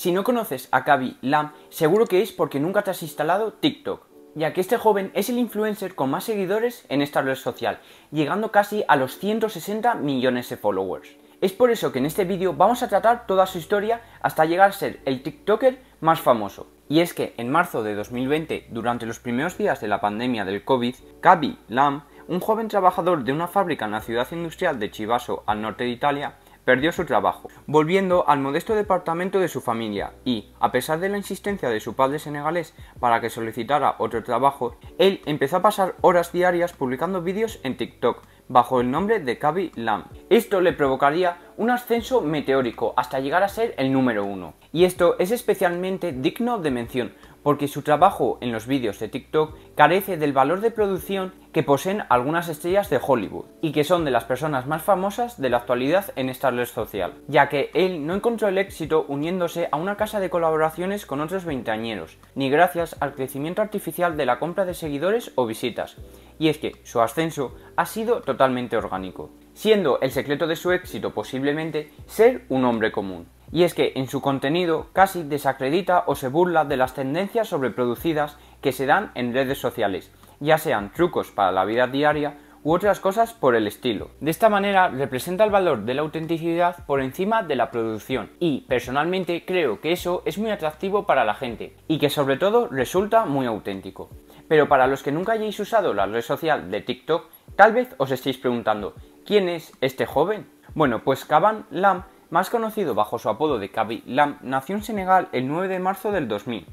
Si no conoces a Kavi Lam, seguro que es porque nunca te has instalado TikTok, ya que este joven es el influencer con más seguidores en esta red social, llegando casi a los 160 millones de followers. Es por eso que en este vídeo vamos a tratar toda su historia hasta llegar a ser el TikToker más famoso. Y es que en marzo de 2020, durante los primeros días de la pandemia del COVID, Cavi Lam, un joven trabajador de una fábrica en la ciudad industrial de Chivasso, al norte de Italia, perdió su trabajo, volviendo al modesto departamento de su familia y, a pesar de la insistencia de su padre senegalés para que solicitara otro trabajo, él empezó a pasar horas diarias publicando vídeos en TikTok bajo el nombre de Kaby Lam. Esto le provocaría un ascenso meteórico hasta llegar a ser el número uno. Y esto es especialmente digno de mención porque su trabajo en los vídeos de TikTok carece del valor de producción que poseen algunas estrellas de Hollywood y que son de las personas más famosas de la actualidad en esta red social, ya que él no encontró el éxito uniéndose a una casa de colaboraciones con otros veinteañeros, ni gracias al crecimiento artificial de la compra de seguidores o visitas, y es que su ascenso ha sido totalmente orgánico, siendo el secreto de su éxito posiblemente ser un hombre común y es que en su contenido casi desacredita o se burla de las tendencias sobreproducidas que se dan en redes sociales, ya sean trucos para la vida diaria u otras cosas por el estilo. De esta manera representa el valor de la autenticidad por encima de la producción y personalmente creo que eso es muy atractivo para la gente y que sobre todo resulta muy auténtico. Pero para los que nunca hayáis usado la red social de TikTok, tal vez os estéis preguntando, ¿quién es este joven? Bueno, pues Kaban Lam más conocido bajo su apodo de Kaby Lam, nació en Senegal el 9 de marzo del 2000,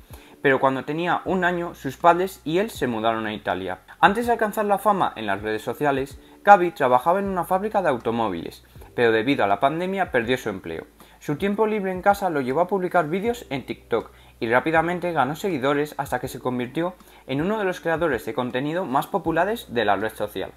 pero cuando tenía un año sus padres y él se mudaron a Italia. Antes de alcanzar la fama en las redes sociales, Kaby trabajaba en una fábrica de automóviles, pero debido a la pandemia perdió su empleo. Su tiempo libre en casa lo llevó a publicar vídeos en TikTok y rápidamente ganó seguidores hasta que se convirtió en uno de los creadores de contenido más populares de la red social.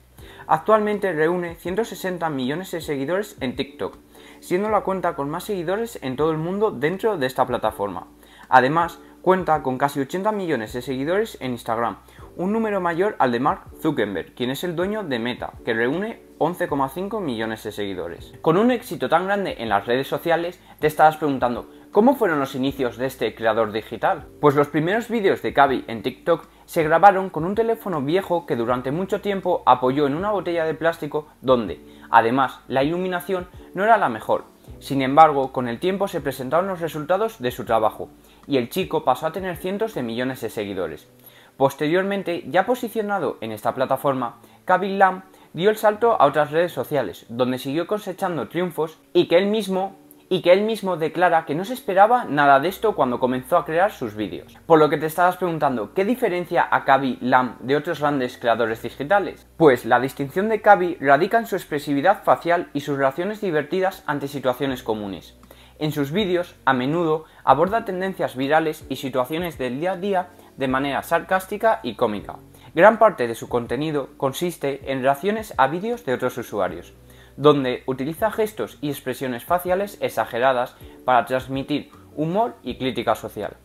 Actualmente reúne 160 millones de seguidores en TikTok siendo la cuenta con más seguidores en todo el mundo dentro de esta plataforma. Además, cuenta con casi 80 millones de seguidores en Instagram, un número mayor al de Mark Zuckerberg, quien es el dueño de Meta, que reúne 11,5 millones de seguidores. Con un éxito tan grande en las redes sociales, te estarás preguntando, ¿cómo fueron los inicios de este creador digital? Pues los primeros vídeos de Kaby en TikTok se grabaron con un teléfono viejo que durante mucho tiempo apoyó en una botella de plástico donde, además, la iluminación no era la mejor. Sin embargo, con el tiempo se presentaron los resultados de su trabajo, y el chico pasó a tener cientos de millones de seguidores. Posteriormente, ya posicionado en esta plataforma, Kabil Lam dio el salto a otras redes sociales, donde siguió cosechando triunfos y que él mismo y que él mismo declara que no se esperaba nada de esto cuando comenzó a crear sus vídeos. Por lo que te estabas preguntando, ¿qué diferencia a Kavi Lam de otros grandes creadores digitales? Pues la distinción de Kavi radica en su expresividad facial y sus reacciones divertidas ante situaciones comunes. En sus vídeos, a menudo, aborda tendencias virales y situaciones del día a día de manera sarcástica y cómica. Gran parte de su contenido consiste en reacciones a vídeos de otros usuarios, donde utiliza gestos y expresiones faciales exageradas para transmitir humor y crítica social.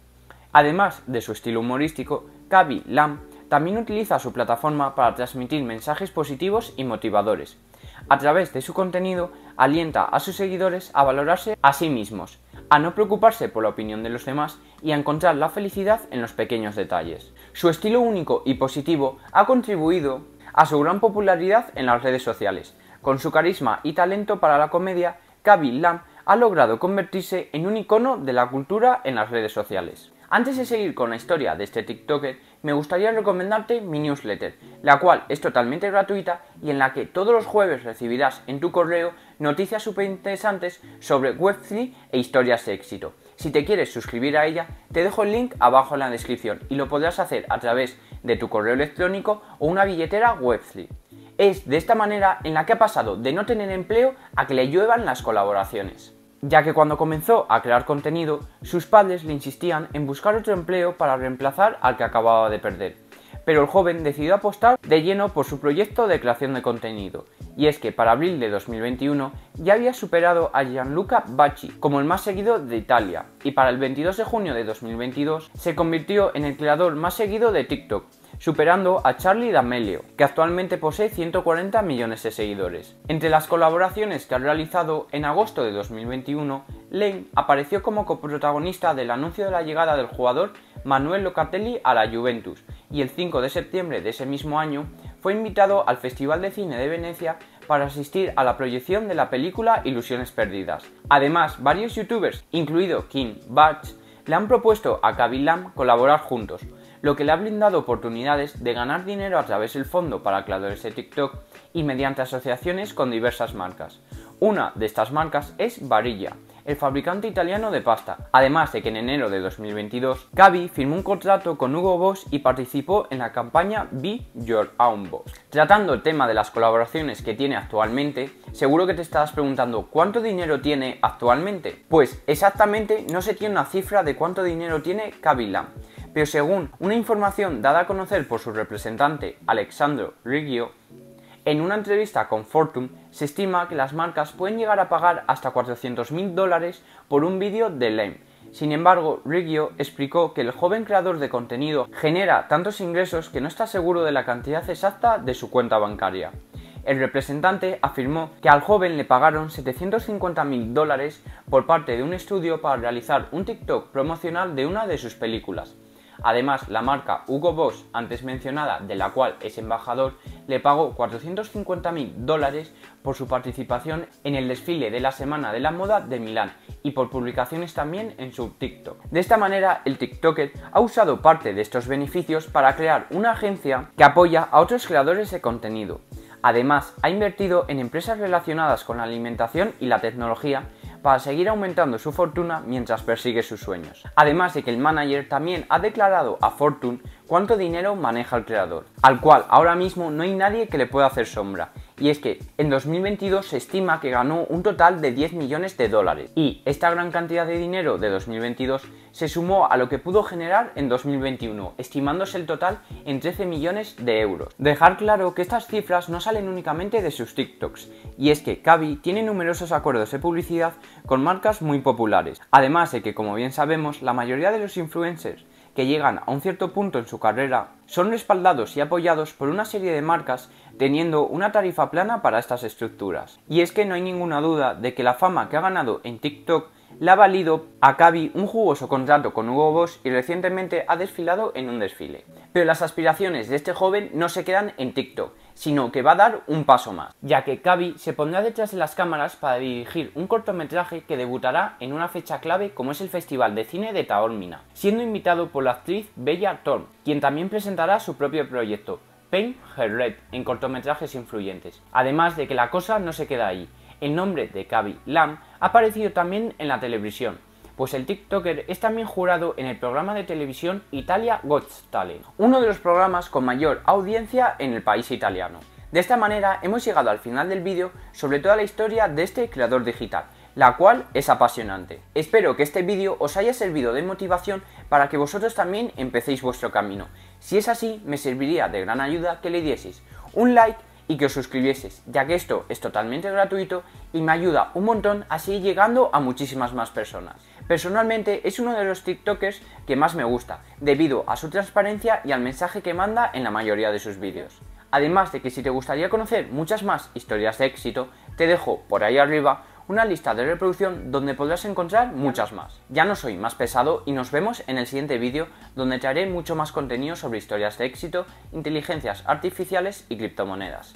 Además de su estilo humorístico, Kavi Lam también utiliza su plataforma para transmitir mensajes positivos y motivadores. A través de su contenido, alienta a sus seguidores a valorarse a sí mismos, a no preocuparse por la opinión de los demás y a encontrar la felicidad en los pequeños detalles. Su estilo único y positivo ha contribuido a su gran popularidad en las redes sociales, con su carisma y talento para la comedia, Gaby Lam ha logrado convertirse en un icono de la cultura en las redes sociales. Antes de seguir con la historia de este TikToker, me gustaría recomendarte mi newsletter, la cual es totalmente gratuita y en la que todos los jueves recibirás en tu correo noticias súper interesantes sobre Web3 e historias de éxito. Si te quieres suscribir a ella, te dejo el link abajo en la descripción y lo podrás hacer a través de tu correo electrónico o una billetera Web3. Es de esta manera en la que ha pasado de no tener empleo a que le lluevan las colaboraciones, ya que cuando comenzó a crear contenido, sus padres le insistían en buscar otro empleo para reemplazar al que acababa de perder. Pero el joven decidió apostar de lleno por su proyecto de creación de contenido, y es que para abril de 2021 ya había superado a Gianluca Bacci como el más seguido de Italia, y para el 22 de junio de 2022 se convirtió en el creador más seguido de TikTok, superando a Charlie D'Amelio, que actualmente posee 140 millones de seguidores. Entre las colaboraciones que ha realizado en agosto de 2021, Lane apareció como coprotagonista del anuncio de la llegada del jugador Manuel Locatelli a la Juventus y el 5 de septiembre de ese mismo año fue invitado al Festival de Cine de Venecia para asistir a la proyección de la película Ilusiones Perdidas. Además, varios youtubers, incluido Kim Bach, le han propuesto a Kabil colaborar juntos, lo que le ha brindado oportunidades de ganar dinero a través del fondo para creadores de TikTok y mediante asociaciones con diversas marcas. Una de estas marcas es Varilla, el fabricante italiano de pasta. Además de que en enero de 2022, Gaby firmó un contrato con Hugo Boss y participó en la campaña Be Your Own Boss. Tratando el tema de las colaboraciones que tiene actualmente, seguro que te estarás preguntando cuánto dinero tiene actualmente. Pues exactamente no se tiene una cifra de cuánto dinero tiene Lam pero según una información dada a conocer por su representante Alexandro Riggio, en una entrevista con Fortune se estima que las marcas pueden llegar a pagar hasta 400.000 dólares por un vídeo de Lame. Sin embargo, Riggio explicó que el joven creador de contenido genera tantos ingresos que no está seguro de la cantidad exacta de su cuenta bancaria. El representante afirmó que al joven le pagaron 750.000 dólares por parte de un estudio para realizar un TikTok promocional de una de sus películas. Además, la marca Hugo Boss, antes mencionada, de la cual es embajador, le pagó 450.000 dólares por su participación en el desfile de la Semana de la Moda de Milán y por publicaciones también en su TikTok. De esta manera, el TikToker ha usado parte de estos beneficios para crear una agencia que apoya a otros creadores de contenido. Además, ha invertido en empresas relacionadas con la alimentación y la tecnología para seguir aumentando su fortuna mientras persigue sus sueños. Además de que el manager también ha declarado a Fortune cuánto dinero maneja el creador, al cual ahora mismo no hay nadie que le pueda hacer sombra. Y es que en 2022 se estima que ganó un total de 10 millones de dólares. Y esta gran cantidad de dinero de 2022 se sumó a lo que pudo generar en 2021, estimándose el total en 13 millones de euros. Dejar claro que estas cifras no salen únicamente de sus TikToks, y es que Cavi tiene numerosos acuerdos de publicidad con marcas muy populares. Además de que, como bien sabemos, la mayoría de los influencers que llegan a un cierto punto en su carrera son respaldados y apoyados por una serie de marcas teniendo una tarifa plana para estas estructuras. Y es que no hay ninguna duda de que la fama que ha ganado en TikTok le ha valido a Cavi un jugoso contrato con Hugo Boss y recientemente ha desfilado en un desfile. Pero las aspiraciones de este joven no se quedan en TikTok, sino que va a dar un paso más, ya que Cavi se pondrá detrás de las cámaras para dirigir un cortometraje que debutará en una fecha clave como es el Festival de Cine de Taormina, siendo invitado por la actriz Bella Thorne, quien también presentará su propio proyecto, en cortometrajes influyentes. Además de que la cosa no se queda ahí, el nombre de kavi Lam ha aparecido también en la televisión, pues el TikToker es también jurado en el programa de televisión Italia Got Talent, uno de los programas con mayor audiencia en el país italiano. De esta manera hemos llegado al final del vídeo sobre toda la historia de este creador digital la cual es apasionante. Espero que este vídeo os haya servido de motivación para que vosotros también empecéis vuestro camino. Si es así, me serviría de gran ayuda que le dieseis un like y que os suscribieses ya que esto es totalmente gratuito y me ayuda un montón a seguir llegando a muchísimas más personas. Personalmente es uno de los TikTokers que más me gusta, debido a su transparencia y al mensaje que manda en la mayoría de sus vídeos. Además de que si te gustaría conocer muchas más historias de éxito, te dejo por ahí arriba una lista de reproducción donde podrás encontrar muchas más. Ya no soy más pesado y nos vemos en el siguiente vídeo donde traeré mucho más contenido sobre historias de éxito, inteligencias artificiales y criptomonedas.